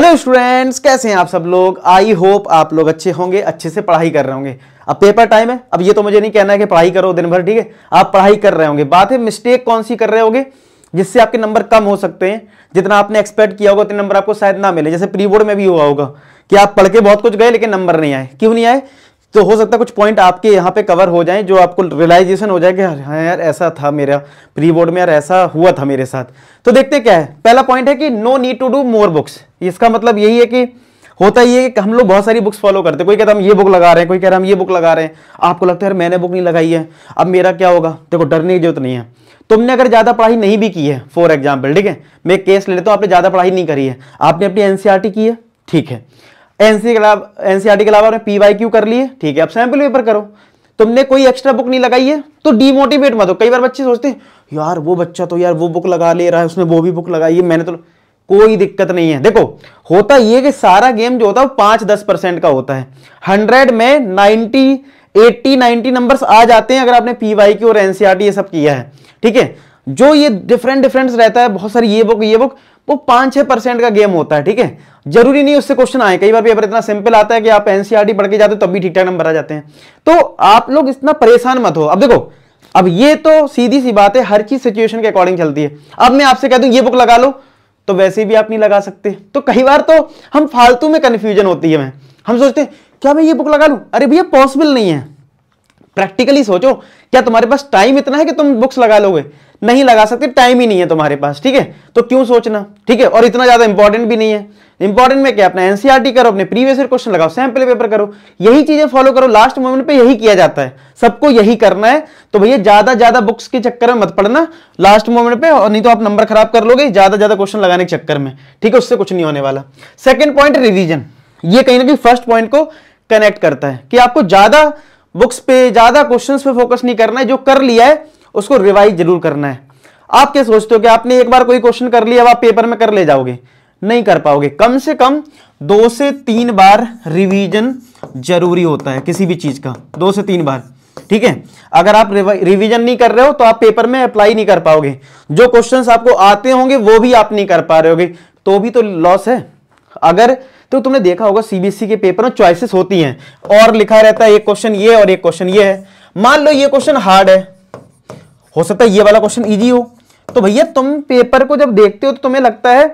hello students कैसे हैं आप सब लोग आई होप आप लोग अच्छे होंगे अच्छे से पढ़ाई कर रहे होंगे अब पेपर टाइम है अब ये तो मुझे नहीं कहना है कि पढ़ाई करो दिन भर ठीक है आप पढ़ाई कर रहे होंगे बात है मिस्टेक कौन सी कर रहे होंगे जिससे आपके नंबर कम हो सकते हैं जितना आपने एक्सपेक्ट किया होगा उतने नंबर आपको शायद ना मिले जैसे प्री बोर्ड में भी हुआ होगा कि आप पढ़ के बहुत कुछ गए लेकिन नंबर नहीं आए क्यों नहीं आए तो हो सकता है कुछ पॉइंट आपके यहाँ पे कवर हो जाएं जो आपको रियलाइजेशन हो जाए कि हाँ यार ऐसा था मेरा प्री बोर्ड में यार ऐसा हुआ था मेरे साथ तो देखते क्या है पहला पॉइंट है कि no need to do more books इसका मतलब यही है कि होता ये है कि हम लोग बहुत सारी बुक्स फॉलो करते हैं कोई कहता है हम ये बुक लगा रहे हैं कोई कह रहा हम ये बुक लगा रहे हैं आपको लगता है यार मैंने बुक नहीं लगाई है अब मेरा क्या होगा देखो डरने की जरूरत नहीं है तुमने अगर ज़्यादा पढ़ाई नहीं भी की है फॉर एग्जाम्पल ठीक है मैं केस ले लेता हूँ आपने ज़्यादा पढ़ाई नहीं करी है आपने अपनी एनसीआरटी e की है ठीक है एनसी एनसीआरटी के अलावा पी वाई क्यू कर लिए ठीक है अब सैंपल पेपर करो तुमने कोई एक्स्ट्रा बुक नहीं लगाई है तो डीमोटिवेट मत हो कई बार बच्चे सोचते हैं यार वो बच्चा तो यार वो बुक लगा ले रहा है उसने वो भी बुक लगाई है मैंने तो कोई दिक्कत नहीं है देखो होता ये कि सारा गेम जो होता है वो पांच दस परसेंट का होता है हंड्रेड में नाइनटी एट्टी नाइनटी नंबर्स आ जाते हैं अगर आपने पी वाई की और एनसीआरटी ये सब किया है ठीक है जो ये डिफरेंट डिफरेंस रहता है बहुत सारी ये बुक ये बुक वो पांच छह परसेंट का गेम होता है ठीक है जरूरी नहीं उससे क्वेश्चन आए कई बार पेपर इतना सिंपल आता है कि आप एनसीआरटी e पढ़ के जाते हो तब भी ठीक ठाक नंबर आ जाते हैं तो आप लोग इतना परेशान मत हो अब देखो अब ये तो सीधी सी बात है हर चीज सिचुएशन के अकॉर्डिंग चलती है अब मैं आपसे कह दू ये बुक लगा लो तो वैसे भी आप नहीं लगा सकते तो कई बार तो हम फालतू में कन्फ्यूजन होती है हम सोचते हैं क्या मैं ये बुक लगा लू अरे भैया पॉसिबल नहीं है प्रैक्टिकली सोचो क्या तुम्हारे पास टाइम इतना है कि तुम बुक्स लगा लोगे नहीं लगा सकते टाइम ही नहीं है तुम्हारे पास ठीक है तो क्यों सोचना ठीक है और इतना ज्यादा इंपॉर्टेंट भी नहीं है इंपॉर्टेंट में क्या अपना एनसीआरटी e करो अपने प्रीवियस ईयर क्वेश्चन लगाओ सैंपल पेपर करो यही चीजें फॉलो करो लास्ट मोमेंट पे यही किया जाता है सबको यही करना है तो भैया ज्यादा ज्यादा बुक्स के चक्कर में मत पढ़ना लास्ट मोमेंट पे और नहीं तो आप नंबर खराब कर लोगे ज्यादा ज्यादा क्वेश्चन लगाने के चक्कर में ठीक है उससे कुछ नहीं होने वाला सेकेंड पॉइंट रिविजन ये कहीं ना कहीं फर्स्ट पॉइंट को कनेक्ट करता है कि आपको ज्यादा बुक्स पे ज्यादा क्वेश्चन पे फोकस नहीं करना है जो कर लिया है उसको रिवाइज जरूर करना है आप क्या सोचते हो कि आपने एक बार कोई क्वेश्चन कर लिया अब आप पेपर में कर ले जाओगे नहीं कर पाओगे कम से कम दो से तीन बार रिवीजन जरूरी होता है किसी भी चीज का दो से तीन बार ठीक है अगर आप रिवीजन नहीं कर रहे हो तो आप पेपर में अप्लाई नहीं कर पाओगे जो क्वेश्चंस आपको आते होंगे वो भी आप नहीं कर पा रहे होगे तो भी तो लॉस है अगर तो तुमने देखा होगा सीबीएसई e के पेपर में चॉइसेस होती हैं और लिखा रहता है एक क्वेश्चन ये और एक क्वेश्चन ये है मान लो ये क्वेश्चन हार्ड है हो सकता है ये वाला क्वेश्चन ईजी हो तो भैया तुम पेपर को जब देखते हो तो तुम्हें लगता है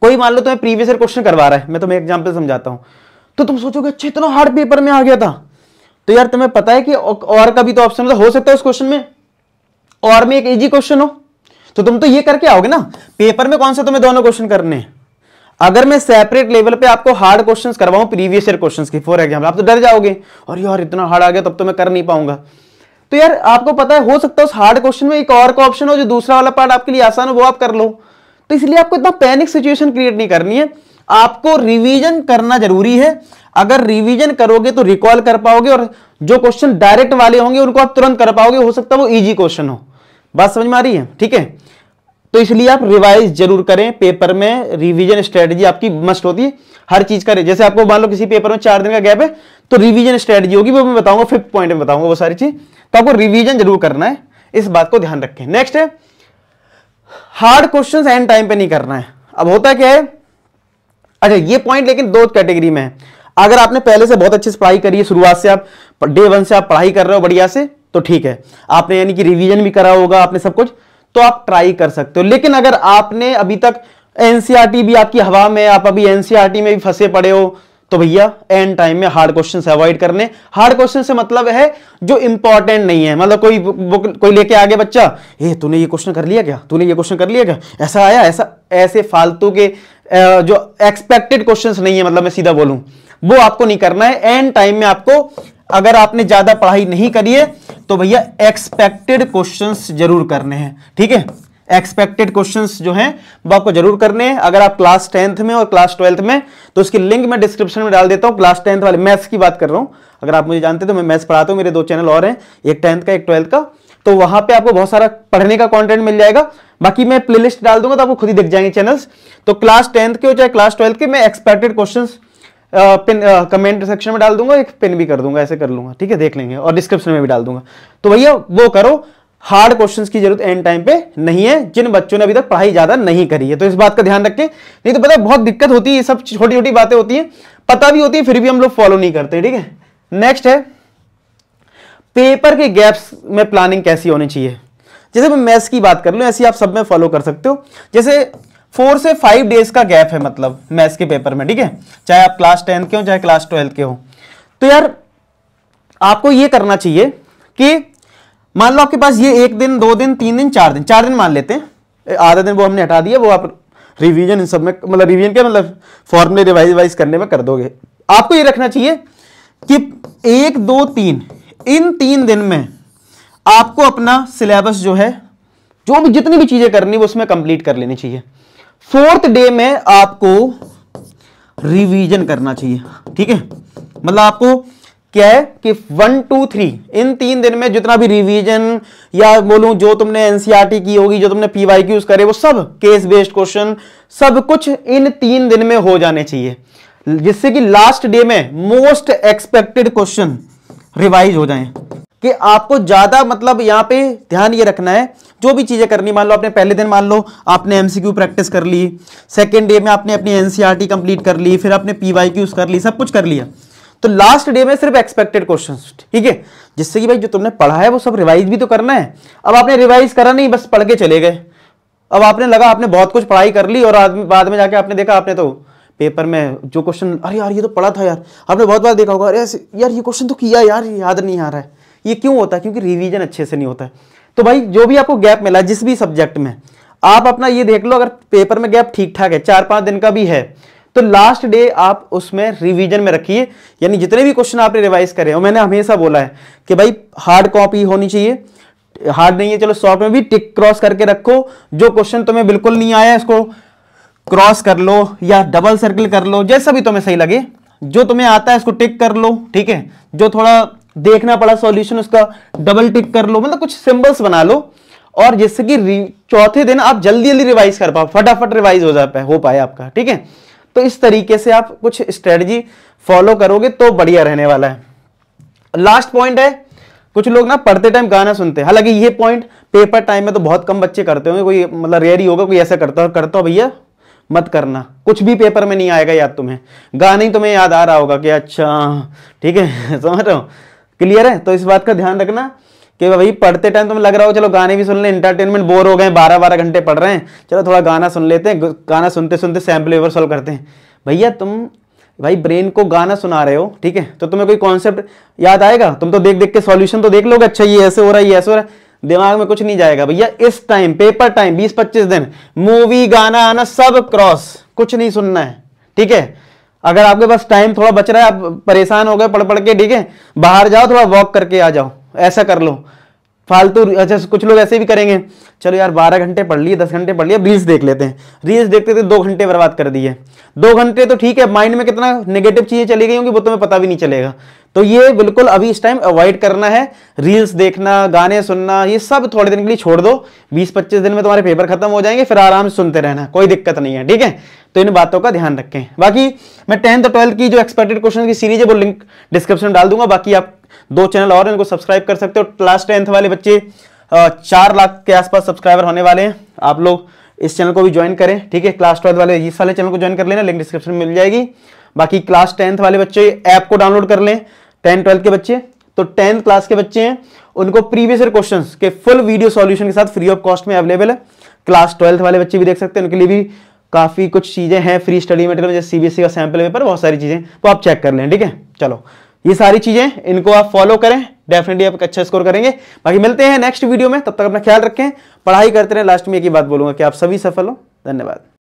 कोई मान लो तुम्हें प्रीवियस ईयर क्वेश्चन करवा रहा है मैं तुम्हें एग्जाम्पल समझाता हूं तो तुम सोचोगे अच्छा इतना हार्ड पेपर में आ गया था तो यार तुम्हें पता है कि और का भी तो ऑप्शन तो हो सकता है उस क्वेश्चन में और में एक इजी क्वेश्चन हो तो तुम तो ये करके आओगे ना पेपर में कौन सा तुम्हें दोनों क्वेश्चन करने हैं अगर मैं सेपरेट लेवल पे आपको हार्ड क्वेश्चंस करवाऊं प्रीवियस ईयर क्वेश्चंस की फॉर एग्जांपल आप तो डर जाओगे और यार इतना हार्ड आ गया तब तो मैं कर नहीं पाऊंगा तो यार आपको पता है हो सकता है उस हार्ड क्वेश्चन में एक और का ऑप्शन हो जो दूसरा वाला पार्ट आपके लिए आसान हो वो आप कर लो तो इसलिए आपको इतना पैनिक सिचुएशन क्रिएट नहीं करनी है आपको रिवीजन करना जरूरी है अगर रिवीजन करोगे तो रिकॉल कर पाओगे और जो क्वेश्चन डायरेक्ट वाले होंगे उनको आप तुरंत कर पाओगे हो सकता है वो इजी क्वेश्चन हो बात समझ में आ रही है ठीक है तो इसलिए आप रिवाइज जरूर करें पेपर में रिवीजन स्ट्रेटजी आपकी मस्ट होती है हर चीज करें जैसे आपको मान लो किसी पेपर में चार दिन का गैप है तो रिवीजन स्ट्रेटजी होगी वो मैं बताऊंगा फिफ्थ पॉइंट में बताऊंगा वो सारी चीज तो आपको रिवीजन जरूर करना है इस बात को ध्यान रखें नेक्स्ट है हार्ड क्वेश्चन एंड टाइम पे नहीं करना है अब होता क्या है अच्छा ये पॉइंट लेकिन दो कैटेगरी में है अगर आपने पहले से बहुत अच्छे से पढ़ाई करी है शुरुआत से आप डे वन से आप पढ़ाई कर रहे हो बढ़िया से तो ठीक है आपने यानी कि रिवीजन भी करा होगा आपने सब कुछ तो आप ट्राई कर सकते हो लेकिन अगर आपने अभी तक एनसीआर e भी आपकी हवा में आप अभी एनसीआर e में भी फंसे पड़े हो तो भैया एंड टाइम में हार्ड क्वेश्चन अवॉइड करने हार्ड क्वेश्चन से मतलब है जो इंपॉर्टेंट नहीं है मतलब कोई बुक कोई लेके आगे बच्चा ए तूने ये क्वेश्चन कर लिया क्या तूने ये क्वेश्चन कर लिया क्या ऐसा आया ऐसा ऐसे फालतू के जो एक्सपेक्टेड क्वेश्चंस नहीं है मतलब मैं सीधा बोलूं वो आपको नहीं करना है एंड टाइम में आपको अगर आपने ज्यादा पढ़ाई नहीं करी है तो भैया एक्सपेक्टेड क्वेश्चंस जरूर करने हैं ठीक है एक्सपेक्टेड क्वेश्चंस जो हैं वो आपको जरूर करने हैं अगर आप क्लास टेंथ में और क्लास ट्वेल्थ में तो उसकी लिंक मैं डिस्क्रिप्शन में डाल देता हूं क्लास टेंथ वाले मैथ्स की बात कर रहा हूं अगर आप मुझे जानते तो मैं मैथ्स पढ़ाता हूं मेरे दो चैनल और हैं एक टेंथ का एक ट्वेल्थ का तो वहां पे आपको बहुत सारा पढ़ने का कंटेंट मिल जाएगा बाकी मैं प्लेलिस्ट डाल दूंगा तो आपको खुद ही दिख जाएंगे चैनल्स तो क्लास टेंथ के हो चाहे क्लास ट्वेल्थ के मैं expected questions pin comment section में डाल दूंगा एक पिन भी कर दूंगा ऐसे कर लूंगा ठीक है देख लेंगे और डिस्क्रिप्शन में भी डाल दूंगा तो भैया वो करो हार्ड क्वेश्चंस की जरूरत एंड टाइम पे नहीं है जिन बच्चों ने अभी तक पढ़ाई ज्यादा नहीं करी है तो इस बात का ध्यान रखें नहीं तो पता बहुत दिक्कत होती है ये सब छोटी छोटी बातें होती है पता भी होती है फिर भी हम लोग फॉलो नहीं करते ठीक है नेक्स्ट है पेपर के गैप्स में प्लानिंग कैसी होनी चाहिए जैसे मैं मैथ्स की बात कर लूँ ऐसी आप सब में फॉलो कर सकते हो जैसे फोर से फाइव डेज का गैप है मतलब मैथ्स के पेपर में ठीक है चाहे आप क्लास टेंथ के हो चाहे क्लास ट्वेल्थ के हो तो यार आपको ये करना चाहिए कि मान लो आपके पास ये एक दिन दो दिन तीन दिन चार दिन चार दिन मान लेते हैं आधा दिन वो हमने हटा दिया वो आप रिवीजन इन सब में मतलब रिवीजन क्या मतलब फॉर्मूले रिवाइज वाइज करने में कर दोगे आपको ये रखना चाहिए कि एक दो तीन इन तीन दिन में आपको अपना सिलेबस जो है जो भी जितनी भी चीज़ें करनी वो उसमें कंप्लीट कर लेनी चाहिए फोर्थ डे में आपको रिवीजन करना चाहिए ठीक है मतलब आपको क्या है कि वन टू थ्री इन तीन दिन में जितना भी रिवीजन या बोलूं जो तुमने एनसीआरटी e की होगी जो तुमने पीवाई क्यूज करे वो सब केस बेस्ड क्वेश्चन सब कुछ इन तीन दिन में हो जाने चाहिए जिससे कि लास्ट डे में मोस्ट एक्सपेक्टेड क्वेश्चन रिवाइज हो जाएं कि आपको ज्यादा मतलब यहाँ पे ध्यान ये रखना है जो भी चीजें करनी मान लो आपने पहले दिन मान लो आपने एमसीक्यू प्रैक्टिस कर ली सेकेंड डे में आपने अपनी एनसीआर कंप्लीट e कर ली फिर आपने क्यूज कर ली सब कुछ कर लिया तो लास्ट डे में सिर्फ एक्सपेक्टेड क्वेश्चन ठीक है जिससे कि भाई जो तुमने पढ़ा है वो सब रिवाइज भी तो करना है अब आपने रिवाइज करा नहीं बस पढ़ के चले गए अब आपने लगा आपने बहुत कुछ पढ़ाई कर ली और बाद में जाके आपने देखा आपने तो पेपर में जो क्वेश्चन अरे यार ये तो पढ़ा था यार आपने बहुत बार देखा होगा अरे यार ये क्वेश्चन तो किया यार याद नहीं आ रहा है ये क्यों होता है क्योंकि रिवीजन अच्छे से नहीं होता है तो भाई जो भी आपको गैप मिला जिस भी सब्जेक्ट में आप अपना ये देख लो अगर पेपर में गैप ठीक ठाक है चार पांच दिन का भी है तो लास्ट डे आप उसमें रिवीजन में रखिए यानी जितने भी क्वेश्चन आपने रिवाइज करे हो मैंने हमेशा बोला है कि भाई हार्ड कॉपी होनी चाहिए हार्ड नहीं है चलो सॉफ्ट में भी टिक क्रॉस करके रखो जो क्वेश्चन तुम्हें बिल्कुल नहीं आया इसको क्रॉस कर लो या डबल सर्किल कर लो जैसा भी तुम्हें सही लगे जो तुम्हें आता है इसको टिक कर लो ठीक है जो थोड़ा देखना पड़ा सॉल्यूशन उसका डबल टिक कर लो मतलब कुछ सिंबल्स बना लो और जिससे कि चौथे दिन आप जल्दी जल्दी रिवाइज कर पाओ फटाफट रिवाइज हो जा पाए हो पाए आपका ठीक है तो इस तरीके से आप कुछ स्ट्रेटजी फॉलो करोगे तो बढ़िया रहने वाला है लास्ट पॉइंट है कुछ लोग ना पढ़ते टाइम गाना सुनते हैं हालांकि ये पॉइंट पेपर टाइम में तो बहुत कम बच्चे करते होंगे कोई मतलब रेयर ही होगा कोई ऐसा करता हो करता हो भैया मत करना कुछ भी पेपर में नहीं आएगा याद तुम्हें गाना ही तुम्हें याद आ रहा होगा कि अच्छा ठीक है समझ रहे हो क्लियर है तो इस बात का ध्यान रखना कि भाई पढ़ते टाइम तुम्हें लग रहा हो चलो गाने भी सुन ले इंटरटेनमेंट बोर हो गए बारह बारह घंटे पढ़ रहे हैं चलो थोड़ा गाना सुन लेते हैं गाना सुनते सुनते सैम्पल पेपर सॉल्व करते हैं भैया तुम भाई ब्रेन को गाना सुना रहे हो ठीक है तो तुम्हें कोई कॉन्सेप्ट याद आएगा तुम तो देख देख के सॉल्यूशन तो देख लो अच्छा ये ऐसे हो रहा है ये ऐसे हो रहा है दिमाग में कुछ नहीं जाएगा भैया इस टाइम पेपर टाइम बीस पच्चीस दिन मूवी गाना आना सब क्रॉस कुछ नहीं सुनना है ठीक है अगर आपके पास टाइम थोड़ा बच रहा है आप परेशान हो गए पढ़ पढ़ के ठीक है बाहर जाओ थोड़ा वॉक करके आ जाओ ऐसा कर लो फालतू अच्छा कुछ लोग ऐसे भी करेंगे चलो यार बारह घंटे पढ़ लिए दस घंटे पढ़ लिए रील्स देख लेते हैं रील्स देखते थे दो घंटे बर्बाद कर दिए दो घंटे तो ठीक है माइंड में कितना नेगेटिव चीज़ें चली गई होंगी वो तुम्हें तो पता भी नहीं चलेगा तो ये बिल्कुल अभी इस टाइम अवॉइड करना है रील्स देखना गाने सुनना ये सब थोड़े दिन के लिए छोड़ दो 20-25 दिन में तुम्हारे पेपर खत्म हो जाएंगे फिर आराम से सुनते रहना कोई दिक्कत नहीं है ठीक है तो इन बातों का ध्यान रखें बाकी मैं टेंथ और ट्वेल्थ की जो एक्सपेक्टेड क्वेश्चन की सीरीज है वो लिंक डिस्क्रिप्शन डाल दूंगा बाकी आप दो चैनल और इनको सब्सक्राइब कर सकते हो क्लास टेंथ वाले बच्चे चार लाख के आसपास सब्सक्राइबर होने वाले हैं आप लोग इस चैनल को भी ज्वाइन करें ठीक है क्लास ट्वेल्थ वाले इस वाले चैनल को ज्वाइन कर लेना लिंक डिस्क्रिप्शन में मिल जाएगी बाकी क्लास टेंथ वाले बच्चे ऐप को डाउनलोड कर लें टेन ट्वेल्थ के बच्चे तो टेंथ क्लास के बच्चे हैं उनको प्रीवियस ईयर क्वेश्चन के फुल वीडियो सॉल्यूशन के साथ फ्री ऑफ कॉस्ट में अवेलेबल है क्लास ट्वेल्थ वाले बच्चे भी देख सकते हैं उनके लिए भी काफ़ी कुछ चीज़ें हैं फ्री स्टडी मटेरियल जैसे सीबीएसई e का सैम्पल पेपर बहुत सारी चीज़ें तो आप चेक कर लें ठीक है चलो ये सारी चीज़ें इनको आप फॉलो करें डेफिनेटली आप अच्छा स्कोर करेंगे बाकी मिलते हैं नेक्स्ट वीडियो में तब तक अपना ख्याल रखें पढ़ाई करते रहें लास्ट में एक ही बात बोलूंगा कि आप सभी सफल हो धन्यवाद